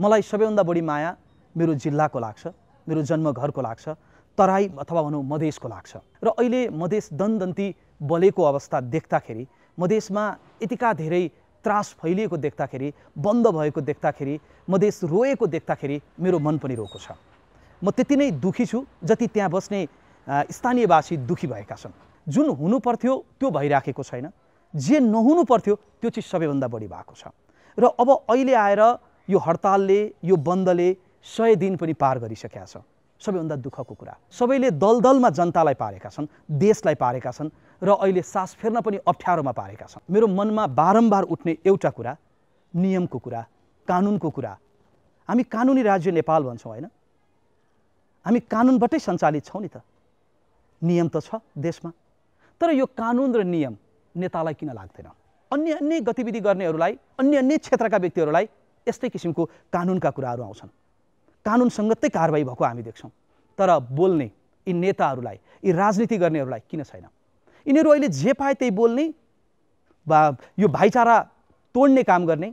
मलाई सबैभन्दा बढी माया मेरो जिल्लाको लाग्छ मेरो जन्मघरको लाग्छ तराई अथवा भनौँ मधेसको लाग्छ र अहिले मधेस दनदन्ती बलेको अवस्था देख्दाखेरि मधेसमा यतिका धेरै त्रास फैलिएको देख्दाखेरि बन्द भएको देख्दाखेरि मधेस रोएको देख्दाखेरि मेरो मन पनि रोएको छ म त्यति नै दुखी छु जति त्यहाँ बस्ने स्थानीयवासी दुखी भएका छन् जुन हुनु पर्थ्यो त्यो भइराखेको छैन जे नहुनु पर्थ्यो त्यो चाहिँ सबैभन्दा बढी भएको छ र अब अहिले आएर यो हडतालले यो बन्दले सय दिन पनि पार गरिसकेका छ सबैभन्दा दुःखको कुरा सबैले दलदलमा जनतालाई पारेका छन् देशलाई पारेका छन् र अहिले सास फेर्न पनि अप्ठ्यारोमा पारेका छन् मेरो मनमा बारम्बार उठ्ने एउटा कुरा नियमको कुरा कानुनको कुरा हामी कानुनी राज्य नेपाल भन्छौँ होइन हामी कानुनबाटै सञ्चालित छौँ नि त नियम त छ देशमा तर यो कानुन र नियम नेतालाई किन लाग्दैन अन्य अन्य गतिविधि गर्नेहरूलाई अन्य अन्य क्षेत्रका व्यक्तिहरूलाई यस्तै किसिमको कानुनका कुराहरू आउँछन् कानुनसँगतै कारवाही भएको हामी देख्छौँ तर बोल्ने यी नेताहरूलाई यी राजनीति गर्नेहरूलाई किन छैन यिनीहरू अहिले जे पाए त्यही बोल्ने वा यो भाइचारा तोड्ने काम गर्ने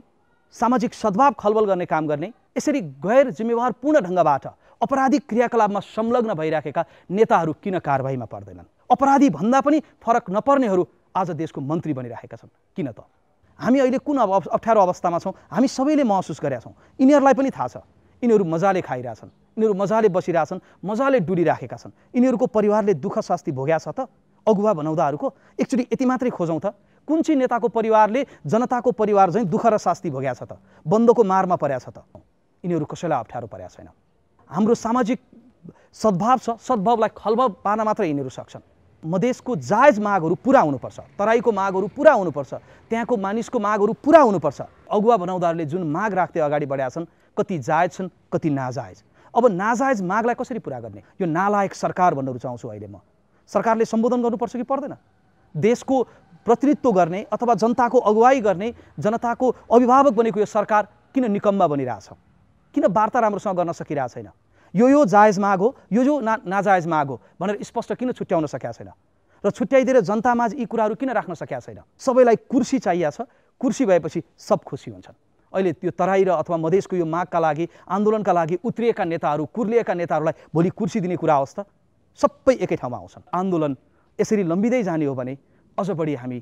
सामाजिक सद्भाव खलबल गर्ने काम गर्ने यसरी गैर जिम्मेवारपूर्ण ढङ्गबाट अपराधिक क्रियाकलापमा संलग्न भइराखेका नेताहरू किन कारवाहीमा पर्दैनन् अपराधी भन्दा पनि फरक नपर्नेहरू आज देशको मन्त्री बनिरहेका छन् किन त हामी अहिले कुन अब अप्ठ्यारो अवस्थामा छौँ हामी सबैले महसुस गरेका छौँ यिनीहरूलाई पनि थाहा छ यिनीहरू मजाले खाइरहेछन् यिनीहरू मजाले बसिरहेछन् मजाले डुलिराखेका छन् यिनीहरूको परिवारले दुःख शास्ति भोग्या छ त अगुवा बनाउँदाहरूको एकचोटि यति मात्रै खोजौँ त कुन चाहिँ नेताको परिवारले जनताको परिवार झैँ दुःख र शास्ति भोग्या छ त बन्दको मारमा परेको छ त यिनीहरू कसैलाई अप्ठ्यारो परेको छैन हाम्रो सामाजिक सद्भाव छ सद्भावलाई खलभाव पार्न मात्र यिनीहरू सक्छन् मधेसको जायज मागहरू पुरा हुनुपर्छ तराईको मागहरू पुरा हुनुपर्छ त्यहाँको मानिसको मागहरू पुरा हुनुपर्छ अगुवा बनाउँदाहरूले जुन माग राख्दै अगाडि बढाएका छन् कति जायज छन् कति नाजायज अब नाजायज मागलाई कसरी पुरा गर्ने यो नालायक सरकार भन्न रुचाउँछु अहिले म सरकारले सम्बोधन गर्नुपर्छ कि पर्दैन देशको प्रतिनिधित्व गर्ने अथवा जनताको अगुवाई गर्ने जनताको अभिभावक बनेको यो सरकार किन निकम्बा बनिरहेछ किन वार्ता राम्रोसँग गर्न सकिरहेको छैन यो यो जायज माग हो यो यो ना नाजायज माग हो भनेर स्पष्ट किन छुट्याउन सकेका छैन र छुट्याइदिएर जनतामाझ यी कुराहरू किन राख्न सकेका छैन सबैलाई कुर्सी चाहिएको छ कुर्सी भएपछि सब खुसी हुन्छन् अहिले त्यो तराई र अथवा मधेसको यो मागका लागि आन्दोलनका लागि उत्रिएका नेताहरू कुर्लिएका नेताहरूलाई भोलि कुर्सी दिने कुरा होस् त सबै एकै ठाउँमा आउँछन् आन्दोलन यसरी लम्बिँदै जाने हो भने अझ बढी हामी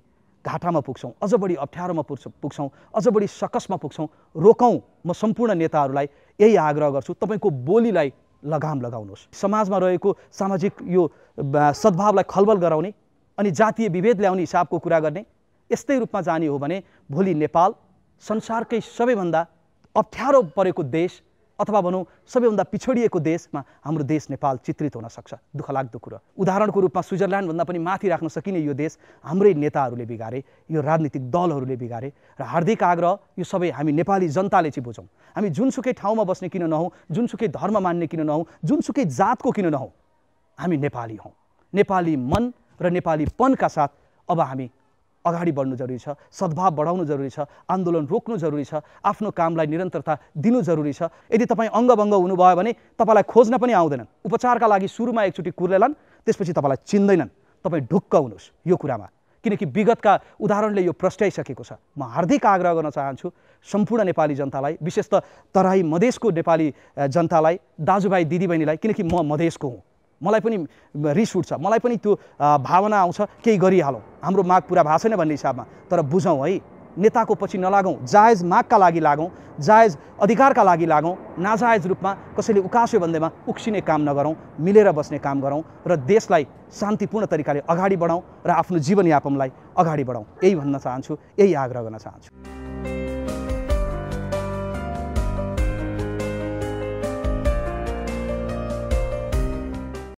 घाटामा पुग्छौँ अझ बढी अप्ठ्यारोमा पुग्छ पुग्छौँ अझ बढी सकसमा पुग्छौँ रोकौँ म सम्पूर्ण नेताहरूलाई यही आग्रह गर्छु तपाईँको बोलीलाई लगाम लगाउनुहोस् समाजमा रहेको सामाजिक यो सद्भावलाई खलबल गराउने अनि जातीय विभेद ल्याउने हिसाबको कुरा गर्ने यस्तै रूपमा जाने हो भने भोलि नेपाल संसारकै सबैभन्दा अप्ठ्यारो परेको देश अथवा भनौँ सबैभन्दा पिछडिएको देशमा हाम्रो देश नेपाल चित्रित हुन सक्छ दुःखलाग्दो कुरो उदाहरणको रूपमा स्विजरल्यान्डभन्दा पनि माथि राख्न सकिने यो देश हाम्रै नेताहरूले बिगारे यो राजनीतिक दलहरूले बिगारे र हार्दिक आग्रह यो सबै हामी नेपाली जनताले चाहिँ बुझौँ हामी जुनसुकै ठाउँमा बस्ने किन नहौँ जुनसुकै धर्म मान्ने किन नहौँ जुनसुकै जातको किन नहौँ हामी नेपाली हौँ नेपाली मन र नेपालीपनका साथ अब हामी अगाडि बढ्नु जरुरी छ सद्भाव बढाउनु जरुरी छ आन्दोलन रोक्नु जरुरी छ आफ्नो कामलाई निरन्तरता दिनु जरुरी छ यदि तपाईँ अङ्गभङ्ग हुनुभयो भने तपाईँलाई खोज्न पनि आउँदैनन् उपचारका लागि सुरुमा एकचोटि कुर्लेलान् त्यसपछि तपाईँलाई चिन्दैनन् तपाईँ ढुक्क हुनुहोस् यो कुरामा किनकि विगतका उदाहरणले यो प्रष्ट्याइसकेको छ म हार्दिक आग्रह गर्न चाहन्छु सम्पूर्ण नेपाली जनतालाई विशेष त तराई मधेसको नेपाली जनतालाई दाजुभाइ दिदीबहिनीलाई किनकि म मधेसको हुँ मलाई पनि रिस उठ्छ मलाई पनि त्यो भावना आउँछ केही गरिहालौँ हाम्रो माग पुरा भएको छैन भन्ने हिसाबमा तर बुझौँ है नेताको पछि नलागौँ जायज मागका लागि लागौँ जायज अधिकारका लागि लागौँ नाजायज रूपमा कसैले उकास्यो भन्दैमा उक्सिने काम नगरौँ मिलेर बस्ने काम गरौँ र देशलाई शान्तिपूर्ण तरिकाले अगाडि बढाउँ र आफ्नो जीवनयापनलाई अगाडि बढाउँ यही भन्न चाहन्छु यही आग्रह गर्न चाहन्छु